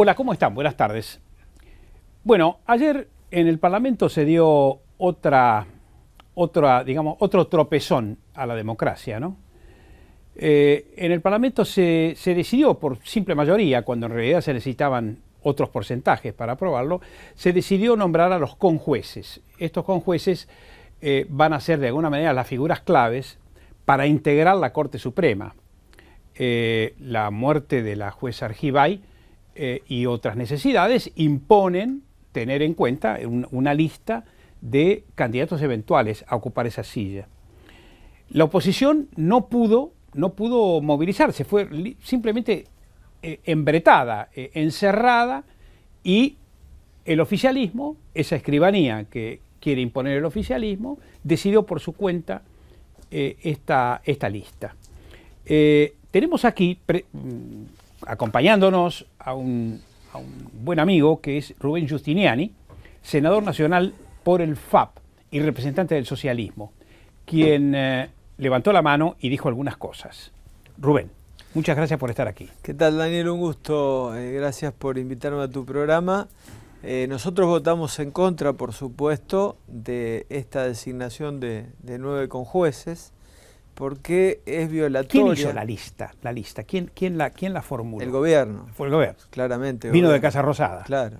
Hola, ¿cómo están? Buenas tardes. Bueno, ayer en el Parlamento se dio otra, digamos, otro tropezón a la democracia, ¿no? Eh, en el Parlamento se, decidió por simple mayoría, cuando en realidad se necesitaban otros porcentajes para aprobarlo, se decidió nombrar a los conjueces. Estos conjueces eh, van a ser de alguna manera las figuras claves para integrar la Corte Suprema. Eh, la muerte de la jueza Argibay eh, y otras necesidades imponen tener en cuenta una lista de candidatos eventuales a ocupar esa silla. La oposición no pudo, no pudo movilizarse, fue simplemente eh, embretada, eh, encerrada y el oficialismo, esa escribanía que quiere imponer el oficialismo, decidió por su cuenta esta, lista. tenemos aquí mm, acompañándonos a un, buen amigo que es Rubén Giustiniani, senador nacional por el FAP y representante del socialismo, quien eh, levantó la mano y dijo algunas cosas. Rubén, muchas gracias por estar aquí. ¿Qué tal, Daniel? Un gusto. Eh, gracias por invitarme a tu programa. Eh, nosotros votamos en contra, por supuesto, de esta designación de, de nueve conjueces porque es violatoria. ¿Quién hizo la lista? La lista? ¿Quién, la, ¿Quién la formuló? El gobierno. Fue el gobierno. Claramente. Vino de Casa Rosada. Claro.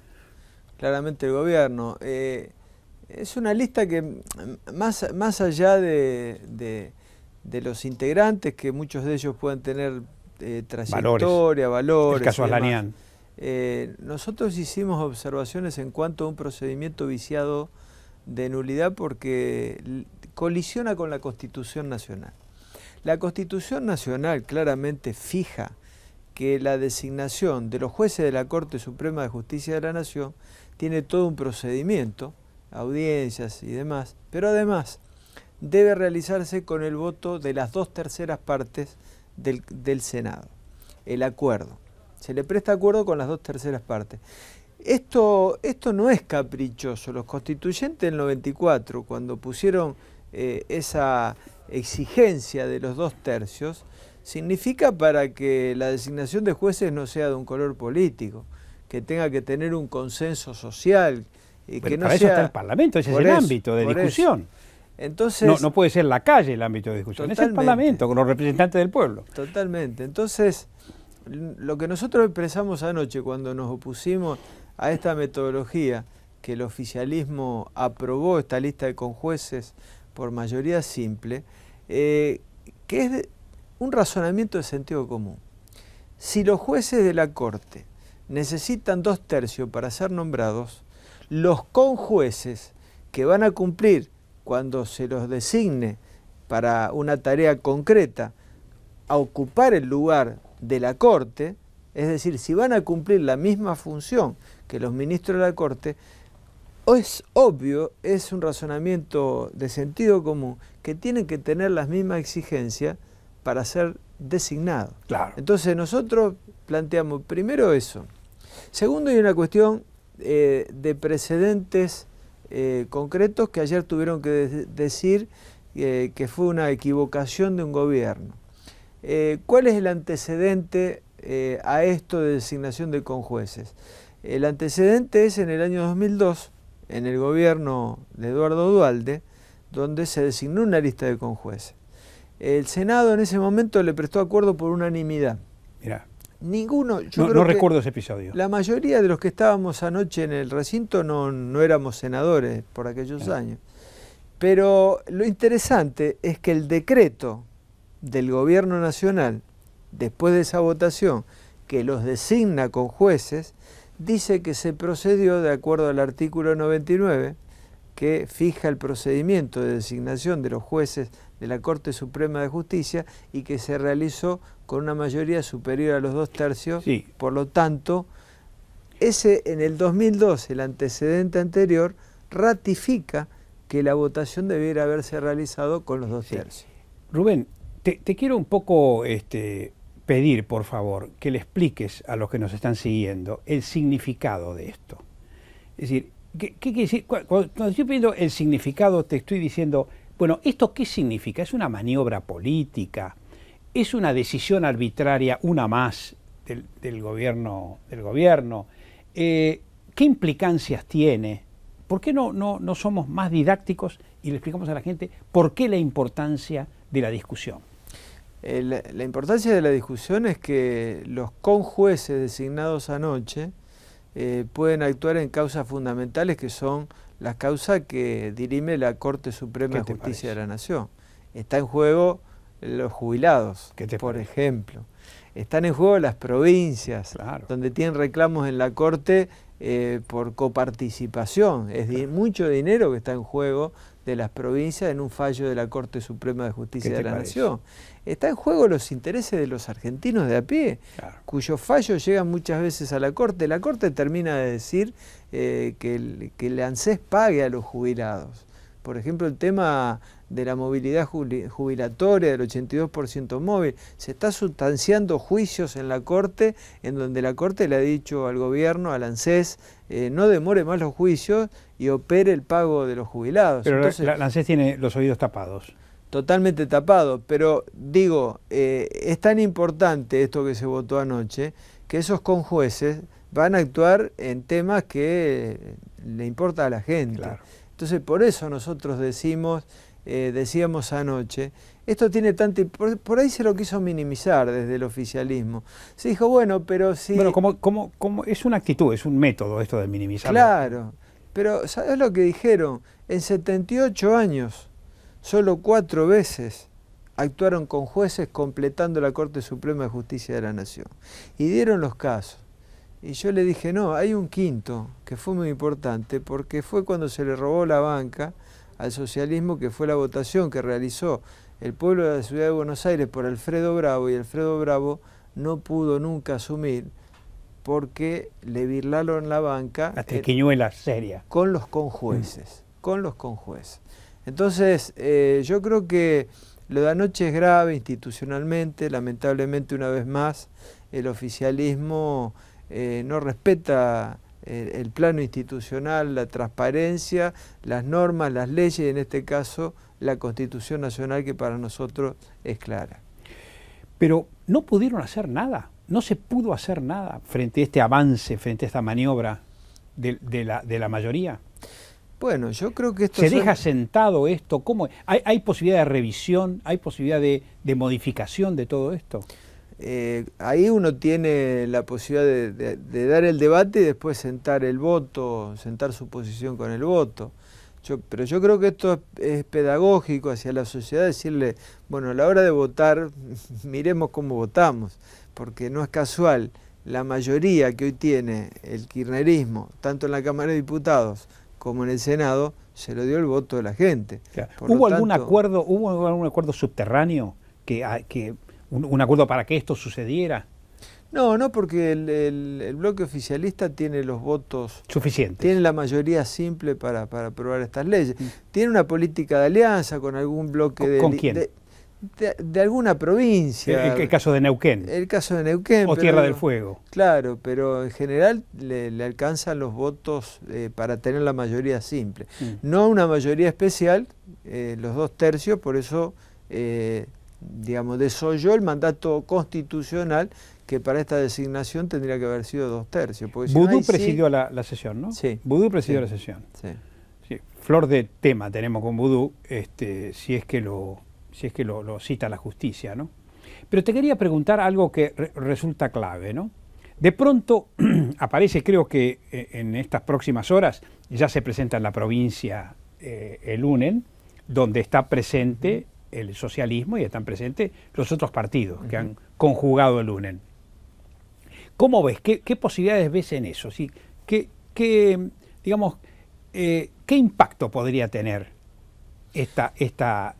Claramente el gobierno. Eh, es una lista que, más, allá de, los integrantes, que muchos de ellos pueden tener eh, trayectoria, valores. el caso Alanián. Eh, nosotros hicimos observaciones en cuanto a un procedimiento viciado de nulidad porque colisiona con la Constitución Nacional. La Constitución Nacional claramente fija que la designación de los jueces de la Corte Suprema de Justicia de la Nación tiene todo un procedimiento, audiencias y demás, pero además debe realizarse con el voto de las dos terceras partes del, Senado, el acuerdo. Se le presta acuerdo con las dos terceras partes. Esto, esto no es caprichoso. Los constituyentes del 94, cuando pusieron eh, esa exigencia de los dos tercios significa para que la designación de jueces no sea de un color político, que tenga que tener un consenso social. Y que no para eso está el Parlamento, ese es el ámbito de discusión. Entonces, no, no, puede ser la calle el ámbito de discusión, es el Parlamento, con los representantes del pueblo. Totalmente. Entonces, lo que nosotros expresamos anoche cuando nos opusimos a esta metodología que el oficialismo aprobó, esta lista de conjueces por mayoría simple, eh, que es un razonamiento de sentido común. Si los jueces de la Corte necesitan dos tercios para ser nombrados, los conjueces que van a cumplir cuando se los designe para una tarea concreta a ocupar el lugar de la Corte, es decir, si van a cumplir la misma función que los ministros de la Corte, es obvio, es un razonamiento de sentido común, que tienen que tener las mismas exigencias para ser designados. Claro. Entonces nosotros planteamos primero eso. Segundo, hay una cuestión eh, de precedentes eh, concretos que ayer tuvieron que decir eh, que fue una equivocación de un gobierno. ¿Cuál es el antecedente a esto de designación de conjueces? El antecedente es en el año 2002, en el gobierno de Eduardo Dualde, donde se designó una lista de conjueces. El Senado en ese momento le prestó acuerdo por unanimidad. Mirá. Ninguno, yo no, recuerdo ese episodio. La mayoría de los que estábamos anoche en el recinto no, no éramos senadores por aquellos años. Pero lo interesante es que el decreto del gobierno nacional, después de esa votación, que los designa con jueces, dice que se procedió de acuerdo al artículo 99 que fija el procedimiento de designación de los jueces de la Corte Suprema de Justicia y que se realizó con una mayoría superior a los dos tercios. Por lo tanto, ese en el 2012, el antecedente anterior, ratifica que la votación debiera haberse realizado con los dos tercios. Rubén, te, te, quiero un poco este, pedir, por favor, que le expliques a los que nos están siguiendo el significado de esto. Es decir, ¿qué, quiere decir? Cuando, estoy pidiendo el significado, te estoy diciendo, bueno, ¿esto qué significa? ¿Es una maniobra política? ¿Es una decisión arbitraria, una más, del, gobierno? Del gobierno? Eh, ¿Qué implicancias tiene? ¿Por qué no, no somos más didácticos y le explicamos a la gente por qué la importancia de la discusión? Eh, la, importancia de la discusión es que los conjueces designados anoche eh, pueden actuar en causas fundamentales que son las causas que dirime la Corte Suprema de Justicia de la Nación. Está en juego los jubilados, por ejemplo. Están en juego las provincias, donde tienen reclamos en la Corte eh, por coparticipación. Es mucho dinero que está en juego de las provincias en un fallo de la Corte Suprema de Justicia de la Nación. Está en juego los intereses de los argentinos de a pie, cuyos fallos llegan muchas veces a la Corte. La Corte termina de decir eh, que, que el ANSES pague a los jubilados. Por ejemplo, el tema de la movilidad jubilatoria, del 82% móvil. Se está sustanciando juicios en la Corte, en donde la Corte le ha dicho al gobierno, al ANSES, eh, no demore más los juicios y opere el pago de los jubilados. Pero Entonces, la, ANSES tiene los oídos tapados. Totalmente tapado pero digo, eh, es tan importante esto que se votó anoche, que esos conjueces van a actuar en temas que le importa a la gente. Entonces, por eso nosotros decimos eh, decíamos anoche, esto tiene tanto... Por, ahí se lo quiso minimizar desde el oficialismo. Se dijo, bueno, pero si... Bueno, como, como, como es una actitud, es un método esto de minimizar. Claro, pero ¿sabes lo que dijeron? En 78 años, solo cuatro veces actuaron con jueces completando la Corte Suprema de Justicia de la Nación. Y dieron los casos. Y yo le dije, no, hay un quinto que fue muy importante porque fue cuando se le robó la banca al socialismo, que fue la votación que realizó el pueblo de la ciudad de Buenos Aires por Alfredo Bravo, y Alfredo Bravo no pudo nunca asumir porque le virlaron la banca. La eh, seria. Con los conjueces, con los conjueces. Entonces, eh, yo creo que lo de anoche es grave institucionalmente, lamentablemente una vez más el oficialismo eh, no respeta el, plano institucional, la transparencia, las normas, las leyes, y en este caso la Constitución Nacional que para nosotros es clara. Pero no pudieron hacer nada, no se pudo hacer nada frente a este avance, frente a esta maniobra de, la, mayoría. Bueno, yo creo que esto... Se deja sentado esto, ¿cómo? ¿Hay, ¿Hay, posibilidad de revisión? ¿Hay posibilidad de modificación de todo esto? Eh, ahí uno tiene la posibilidad de, dar el debate y después sentar el voto, sentar su posición con el voto. pero yo creo que esto es, pedagógico hacia la sociedad, decirle, bueno, a la hora de votar, miremos cómo votamos, porque no es casual la mayoría que hoy tiene el kirchnerismo, tanto en la Cámara de Diputados como en el Senado, se lo dio el voto de la gente. ¿Hubo, algún acuerdo, ¿Hubo acuerdo subterráneo que ah, un, acuerdo para que esto sucediera? No, no, porque el, bloque oficialista tiene los votos suficientes. Tiene la mayoría simple para, aprobar estas leyes. Mm. Tiene una política de alianza con algún bloque ¿Con, de. quién? De, alguna provincia. El, caso de Neuquén. El caso de Neuquén. O Tierra del Fuego. Claro, pero en general le, alcanzan los votos eh, para tener la mayoría simple. Mm. No una mayoría especial, eh, los dos tercios, por eso eh, digamos, desoyó el mandato constitucional que para esta designación tendría que haber sido dos tercios. Porque presidió la, sesión, ¿no? Sí. presidió la sesión. Sí. Flor de tema tenemos con Vudú, este, si es que, lo, si es que lo, cita la justicia, ¿no? Pero te quería preguntar algo que resulta clave, ¿no? De pronto aparece, creo que eh, en estas próximas horas, ya se presenta en la provincia eh, el UNEN, donde está presente el socialismo y están presentes los otros partidos que han conjugado el UNEN. ¿Cómo ves? ¿Qué, posibilidades ves en eso? ¿Qué, digamos, eh, ¿qué impacto podría tener esta, esta,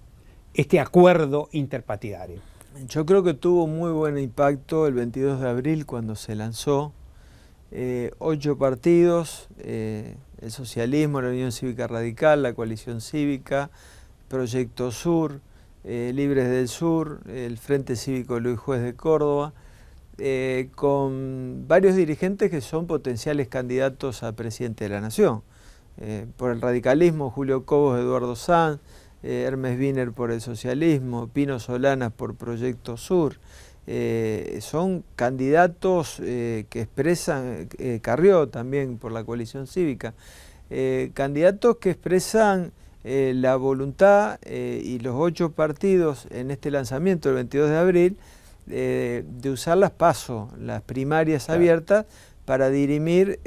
este acuerdo interpartidario? Yo creo que tuvo muy buen impacto el 22 de abril cuando se lanzó. Eh, ocho partidos, eh, el socialismo, la Unión Cívica Radical, la Coalición Cívica, Proyecto Sur, eh, Libres del Sur, el Frente Cívico Luis Juez de Córdoba, eh, con varios dirigentes que son potenciales candidatos a presidente de la Nación. Eh, por el radicalismo, Julio Cobos, Eduardo Sanz, Hermes Wiener por el socialismo, Pino Solanas por Proyecto Sur. son candidatos que expresan, Carrió también por la coalición cívica, candidatos que expresan eh, la voluntad eh, y los ocho partidos en este lanzamiento el 22 de abril eh, de usar las PASO, las primarias abiertas, para dirimir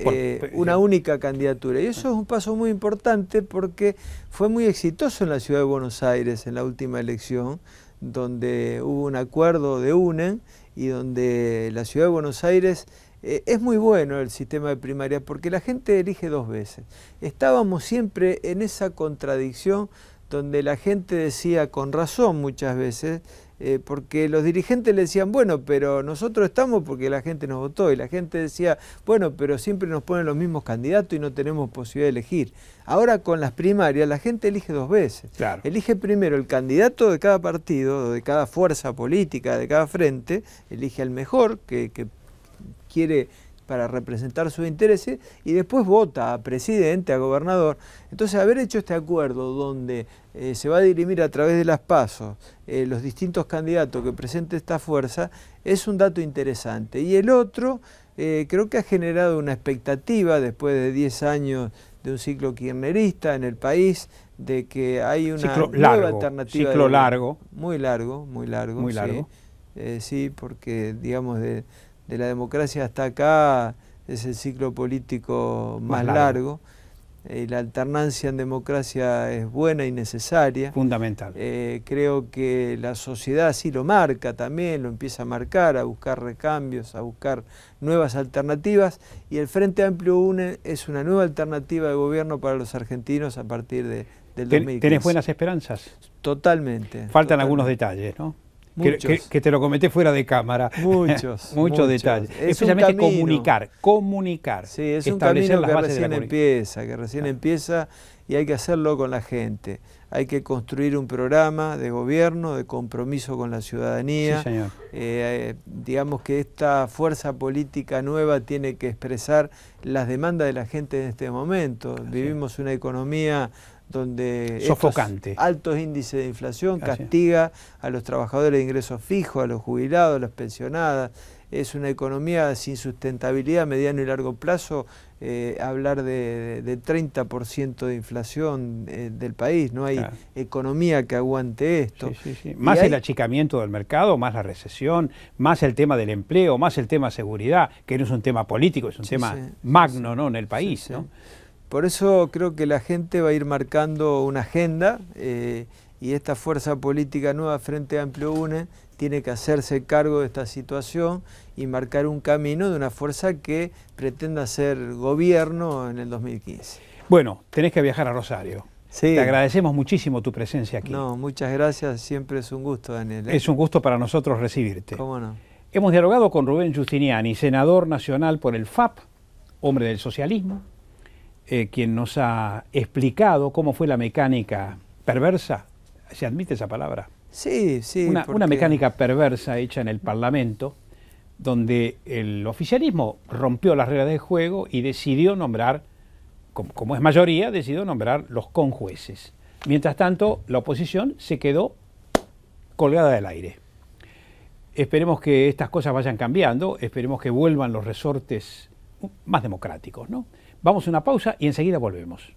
una única candidatura. Y eso es un paso muy importante porque fue muy exitoso en la ciudad de Buenos Aires en la última elección, donde hubo un acuerdo de UNEN y donde la ciudad de Buenos Aires eh, es muy bueno el sistema de primaria porque la gente elige dos veces. Estábamos siempre en esa contradicción donde la gente decía con razón muchas veces, eh, porque los dirigentes le decían, bueno, pero nosotros estamos porque la gente nos votó, y la gente decía, bueno, pero siempre nos ponen los mismos candidatos y no tenemos posibilidad de elegir. Ahora con las primarias la gente elige dos veces. Claro. Elige primero el candidato de cada partido, de cada fuerza política, de cada frente, elige al mejor que, que quiere para representar sus intereses y después vota a presidente, a gobernador. Entonces, haber hecho este acuerdo donde eh, se va a dirimir a través de las pasos eh, los distintos candidatos que presente esta fuerza es un dato interesante. Y el otro, eh, creo que ha generado una expectativa después de 10 años de un ciclo kirchnerista en el país, de que hay una nueva alternativa. Ciclo largo. Muy largo, muy largo. Muy largo. sí porque, digamos, de de la democracia hasta acá es el ciclo político más, largo. Eh, la alternancia en democracia es buena y necesaria. Fundamental. Eh, creo que la sociedad sí lo marca también, lo empieza a marcar, a buscar recambios, a buscar nuevas alternativas. Y el Frente Amplio UNE es una nueva alternativa de gobierno para los argentinos a partir de, del 2015. ¿Tenés buenas esperanzas? Totalmente. Faltan algunos detalles, ¿no? Que, te lo comenté fuera de cámara. Muchos. muchos, detalles. Especialmente comunicar, comunicar. Sí, es un camino que recién empieza, que recién ah. empieza y hay que hacerlo con la gente. Hay que construir un programa de gobierno, de compromiso con la ciudadanía. Eh, digamos que esta fuerza política nueva tiene que expresar las demandas de la gente en este momento. Vivimos una economía donde altos índices de inflación castiga a los trabajadores de ingresos fijos, a los jubilados, a las pensionadas. Es una economía sin sustentabilidad a mediano y largo plazo. Eh, hablar de, 30% de inflación eh, del país, no hay economía que aguante esto. Más el achicamiento del mercado, más la recesión, más el tema del empleo, más el tema seguridad, que no es un tema político, es un tema magno ¿no? en el país. ¿no? Por eso creo que la gente va a ir marcando una agenda eh, y esta fuerza política nueva Frente Amplio UNE tiene que hacerse cargo de esta situación y marcar un camino de una fuerza que pretenda ser gobierno en el 2015. Bueno, tenés que viajar a Rosario. Sí. Te agradecemos muchísimo tu presencia aquí. No, muchas gracias, siempre es un gusto, Daniel. ¿eh? Es un gusto para nosotros recibirte. ¿Cómo no? Hemos dialogado con Rubén Giustiniani, senador nacional por el FAP, hombre del socialismo, eh, quien nos ha explicado cómo fue la mecánica perversa. ¿Se admite esa palabra? Sí, sí. Una, mecánica perversa hecha en el Parlamento, donde el oficialismo rompió las reglas del juego y decidió nombrar, como, es mayoría, decidió nombrar los conjueces. Mientras tanto, la oposición se quedó colgada del aire. Esperemos que estas cosas vayan cambiando, esperemos que vuelvan los resortes más democráticos, ¿no? Vamos a una pausa y enseguida volvemos.